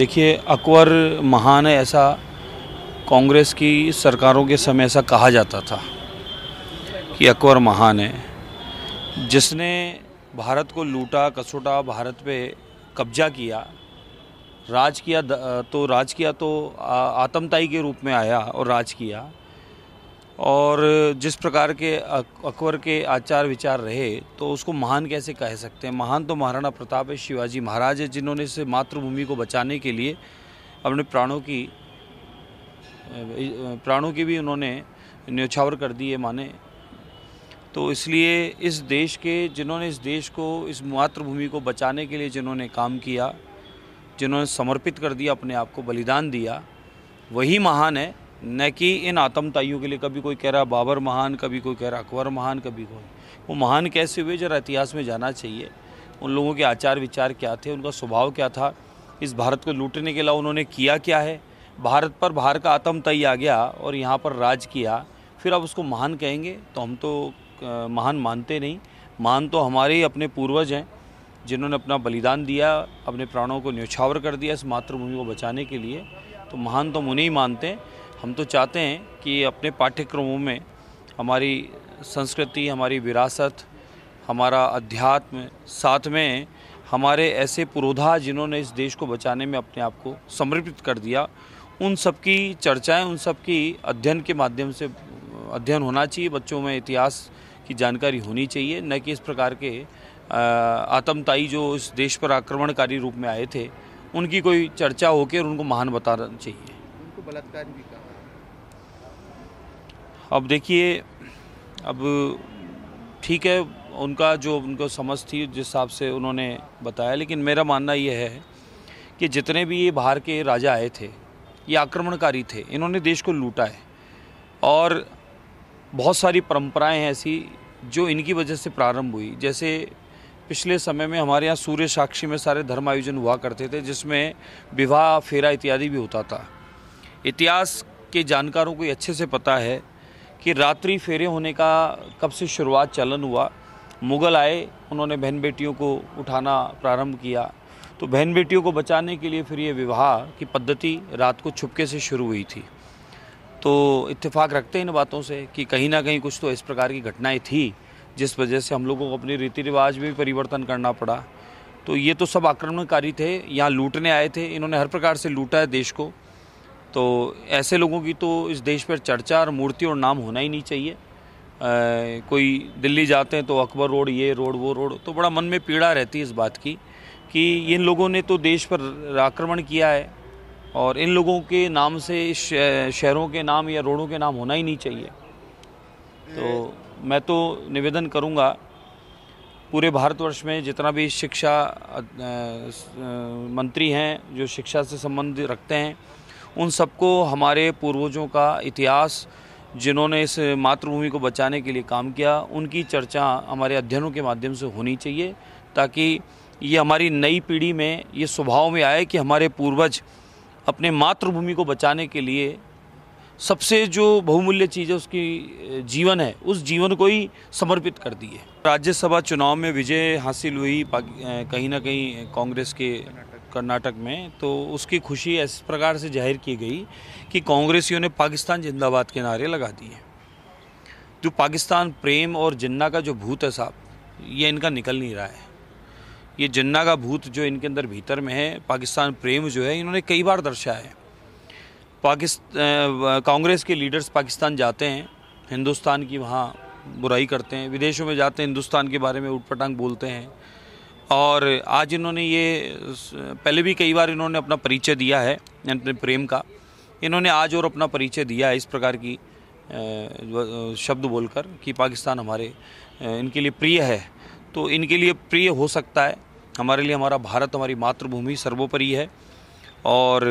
देखिए अकबर महान है ऐसा कांग्रेस की सरकारों के समय ऐसा कहा जाता था कि अकबर महान है जिसने भारत को लूटा कसोटा भारत पे कब्जा किया राज किया तो राज किया तो आतमताई के रूप में आया और राज किया और जिस प्रकार के अकबर के आचार विचार रहे तो उसको महान कैसे कह सकते हैं महान तो महाराणा प्रताप है शिवाजी महाराज है जिन्होंने इस मातृभूमि को बचाने के लिए अपने प्राणों की प्राणों की भी उन्होंने न्यौछावर कर दी है माने तो इसलिए इस देश के जिन्होंने इस देश को इस मातृभूमि को बचाने के लिए जिन्होंने काम किया जिन्होंने समर्पित कर दिया अपने आप को बलिदान दिया वही महान है न कि इन आतम ताइयों के लिए कभी कोई कह रहा बाबर महान कभी कोई कह रहा अकबर महान कभी कोई वो महान कैसे हुए जरा इतिहास में जाना चाहिए उन लोगों के आचार विचार क्या थे उनका स्वभाव क्या था इस भारत को लूटने के अलावा उन्होंने किया क्या है भारत पर बाहर का आतम तय आ गया और यहाँ पर राज किया फिर आप उसको महान कहेंगे तो हम तो महान मानते नहीं महान तो हमारे ही अपने पूर्वज हैं जिन्होंने अपना बलिदान दिया अपने प्राणों को न्यौछावर कर दिया इस मातृभूमि को बचाने के लिए तो महान तो हम उन्हें ही मानते हैं हम तो चाहते हैं कि अपने पाठ्यक्रमों में हमारी संस्कृति हमारी विरासत हमारा अध्यात्म साथ में हमारे ऐसे पुरोधा जिन्होंने इस देश को बचाने में अपने आप को समर्पित कर दिया उन सब की चर्चाएँ उन सब की अध्ययन के माध्यम से अध्ययन होना चाहिए बच्चों में इतिहास की जानकारी होनी चाहिए न कि इस प्रकार के आतंकताई जो इस देश पर आक्रमणकारी रूप में आए थे उनकी कोई चर्चा होकर उनको महान बताना चाहिए उनको बलात्कार भी कहा अब देखिए अब ठीक है उनका जो उनको समझ थी जिस हिसाब से उन्होंने बताया लेकिन मेरा मानना यह है कि जितने भी ये बाहर के राजा आए थे ये आक्रमणकारी थे इन्होंने देश को लूटा है और बहुत सारी परंपराएं हैं ऐसी जो इनकी वजह से प्रारंभ हुई जैसे पिछले समय में हमारे यहाँ सूर्य साक्षी में सारे धर्म आयोजन हुआ करते थे जिसमें विवाह फेरा इत्यादि भी होता था इतिहास के जानकारों को अच्छे से पता है कि रात्रि फेरे होने का कब से शुरुआत चलन हुआ मुग़ल आए उन्होंने बहन बेटियों को उठाना प्रारंभ किया तो बहन बेटियों को बचाने के लिए फिर ये विवाह की पद्धति रात को छुपके से शुरू हुई थी तो इत्तेफाक रखते हैं इन बातों से कि कहीं ना कहीं कुछ तो इस प्रकार की घटनाएं थी जिस वजह से हम लोगों को अपने रीति रिवाज में परिवर्तन करना पड़ा तो ये तो सब आक्रमणकारी थे यहाँ लूटने आए थे इन्होंने हर प्रकार से लूटा है देश को तो ऐसे लोगों की तो इस देश पर चर्चा और मूर्ति और नाम होना ही नहीं चाहिए आ, कोई दिल्ली जाते हैं तो अकबर रोड ये रोड वो रोड तो बड़ा मन में पीड़ा रहती है इस बात की कि इन लोगों ने तो देश पर आक्रमण किया है और इन लोगों के नाम से शहरों के नाम या रोडों के नाम होना ही नहीं चाहिए तो मैं तो निवेदन करूँगा पूरे भारतवर्ष में जितना भी शिक्षा मंत्री हैं जो शिक्षा से संबंध रखते हैं उन सबको हमारे पूर्वजों का इतिहास जिन्होंने इस मातृभूमि को बचाने के लिए काम किया उनकी चर्चा हमारे अध्ययनों के माध्यम से होनी चाहिए ताकि ये हमारी नई पीढ़ी में ये स्वभाव में आए कि हमारे पूर्वज अपने मातृभूमि को बचाने के लिए सबसे जो बहुमूल्य चीज़ है उसकी जीवन है उस जीवन को ही समर्पित कर दिए राज्यसभा चुनाव में विजय हासिल हुई कहीं ना कहीं कांग्रेस के कर्नाटक में तो उसकी खुशी इस प्रकार से जाहिर की गई कि कांग्रेसियों ने पाकिस्तान जिंदाबाद के नारे लगा दिए जो पाकिस्तान प्रेम और जिन्ना का जो भूत है साहब ये इनका निकल नहीं रहा है ये जिन्ना का भूत जो इनके अंदर भीतर में है पाकिस्तान प्रेम जो है इन्होंने कई बार दर्शाया है पाकिस्तान कांग्रेस के लीडर्स पाकिस्तान जाते हैं हिंदुस्तान की वहाँ बुराई करते हैं विदेशों में जाते हैं हिंदुस्तान के बारे में उटपटांग बोलते हैं और आज इन्होंने ये पहले भी कई बार इन्होंने अपना परिचय दिया है अपने प्रेम का इन्होंने आज और अपना परिचय दिया है इस प्रकार की शब्द बोलकर कि पाकिस्तान हमारे इनके लिए प्रिय है तो इनके लिए प्रिय हो सकता है हमारे लिए हमारा भारत हमारी मातृभूमि सर्वोपरि है और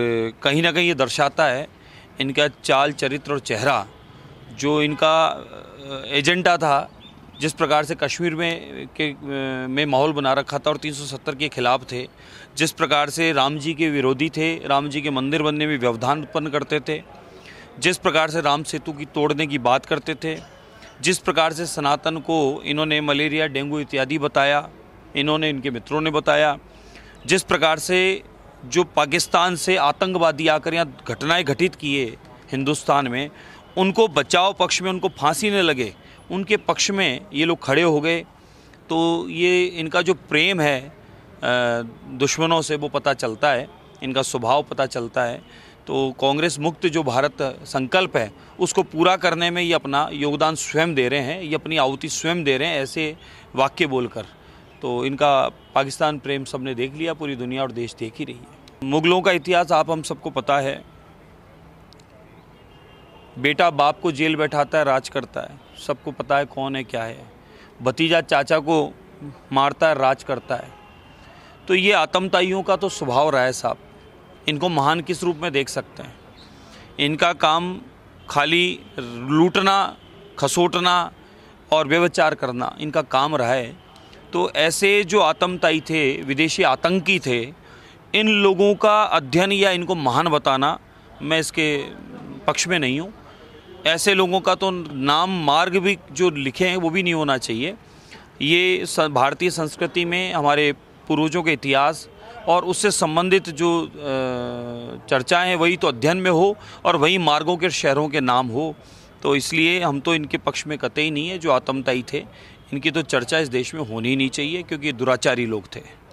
कहीं ना कहीं ये दर्शाता है इनका चाल चरित्र और चेहरा जो इनका एजेंडा था जिस प्रकार से कश्मीर में के में माहौल बना रखा था और 370 के खिलाफ थे जिस प्रकार से राम जी के विरोधी थे राम जी के मंदिर बनने में व्यवधान उत्पन्न करते थे जिस प्रकार से राम सेतु की तोड़ने की बात करते थे जिस प्रकार से सनातन को इन्होंने मलेरिया डेंगू इत्यादि बताया इन्होंने इनके मित्रों ने बताया जिस प्रकार से जो पाकिस्तान से आतंकवादी आकर यहाँ घटनाएं घटित किए हिंदुस्तान में उनको बचाव पक्ष में उनको फांसी ने लगे उनके पक्ष में ये लोग खड़े हो गए तो ये इनका जो प्रेम है दुश्मनों से वो पता चलता है इनका स्वभाव पता चलता है तो कांग्रेस मुक्त जो भारत संकल्प है उसको पूरा करने में ये अपना योगदान स्वयं दे रहे हैं ये अपनी आहुति स्वयं दे रहे हैं ऐसे वाक्य बोलकर तो इनका पाकिस्तान प्रेम सबने देख लिया पूरी दुनिया और देश देख ही रही है मुग़लों का इतिहास आप हम सबको पता है बेटा बाप को जेल बैठाता है राज करता है सबको पता है कौन है क्या है भतीजा चाचा को मारता है राज करता है तो ये आतमताइयों का तो स्वभाव रहा है साहब इनको महान किस रूप में देख सकते हैं इनका काम खाली लूटना खसोटना और व्यवचार करना इनका काम रहा है तो ऐसे जो आतमताई थे विदेशी आतंकी थे इन लोगों का अध्ययन या इनको महान बताना मैं इसके पक्ष में नहीं हूँ ऐसे लोगों का तो नाम मार्ग भी जो लिखे हैं वो भी नहीं होना चाहिए ये भारतीय संस्कृति में हमारे पूर्वजों के इतिहास और उससे संबंधित जो चर्चाएं हैं वही तो अध्ययन में हो और वही मार्गों के शहरों के नाम हो तो इसलिए हम तो इनके पक्ष में कतई नहीं है जो आत्मताई थे इनकी तो चर्चा इस देश में होनी ही नहीं चाहिए क्योंकि दुराचारी लोग थे